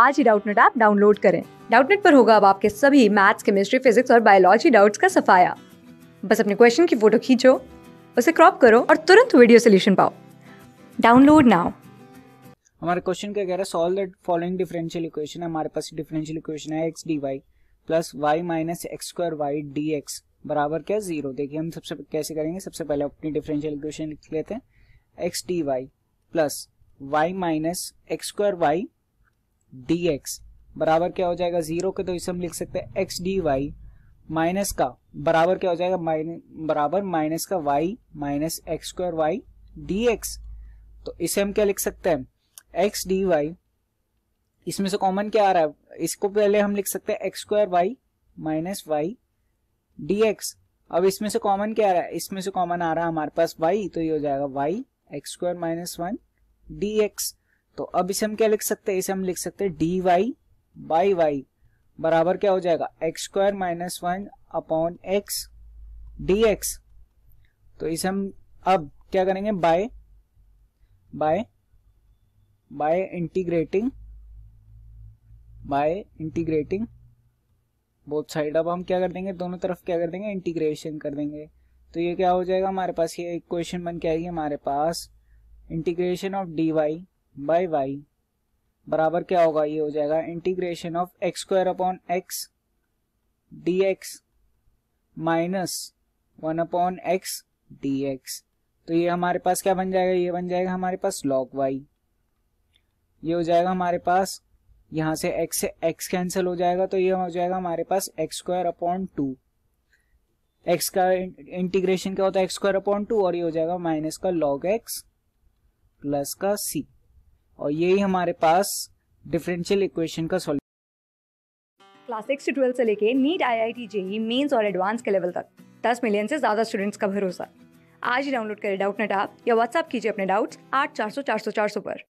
आज ही Doubtnut app download करें डाउटनेट पर होगा अब आपके सभी मैथ्स केमिस्ट्री फिजिक्स और बायोलॉजी डाउट्स का सफाया बस अपने क्वेश्चन की फोटो खींचो उसे क्रॉप करो और तुरंत वीडियो सोल्यूशन पाओ डाउनलोड नाउ हमारे क्वेश्चन क्या कह रहा है solve the following differential equation हमारे पास डिफरेंशियल इक्वेशन है X D Y plus Y minus X square Y D X बराबर क्या जीरो देखिए हम सबसे कैसे करेंगे सबसे पहले अपनी डिफरेंशियल इक्वेशन लिख लेते हैं X D Y plus Y minus X square Y D X बराबर क्या हो जाएगा जीरो के तो इसे हम लिख सकते हैं एक्स डी वाई माइनस का बराबर क्या हो जाएगा माइनस बराबर माइनस का Y minus X square Y D X तो इसे हम क्या लिख सकते हैं एक्स डी वाई इसमें से कॉमन क्या आ रहा है इसको पहले हम लिख सकते हैं X square Y minus Y D X अब इसमें से कॉमन क्या आ रहा है इसमें से कॉमन आ रहा है हमारे पास वाई तो ये हो जाएगा Y X square minus one D X तो अब इसे हम क्या लिख सकते हैं इसे हम लिख सकते हैं डी वाई बाई वाई बराबर क्या हो जाएगा X square minus one upon X D X तो इसे हम अब क्या करेंगे by by by integrating by integrating both side अब हम क्या कर देंगे दोनों तरफ क्या कर देंगे इंटीग्रेशन कर देंगे तो ये क्या हो जाएगा हमारे पास ये इक्वेशन बन के आएगी हमारे पास integration of D Y by Y बराबर क्या होगा ये हो जाएगा integration of X square upon X D X minus one upon X D X तो ये हमारे पास क्या बन जाएगा ये बन जाएगा हमारे पास लॉग वाई ये हो जाएगा हमारे पास यहाँ से x से x कैंसिल हो जाएगा तो ये हो जाएगा हमारे पास X square upon two X का इंटीग्रेशन क्या होता है एक्स स्क्वायर अपॉन टू और ये हो जाएगा माइनस का लॉग एक्स प्लस का सी और यही हमारे पास डिफरेंशियल इक्वेशन का सॉल्यूशन क्लास सिक्स से ट्वेल्थ से लेके NEET I I T JEE mains और एडवांस के लेवल तक दस मिलियन से ज़्यादा स्टूडेंट्स का भरोसा आज ही डाउनलोड करें डाउट नेट आप या व्हाट्सअप कीजिए अपने डाउट्स आठ चार सौ चार सौ चार सौ पर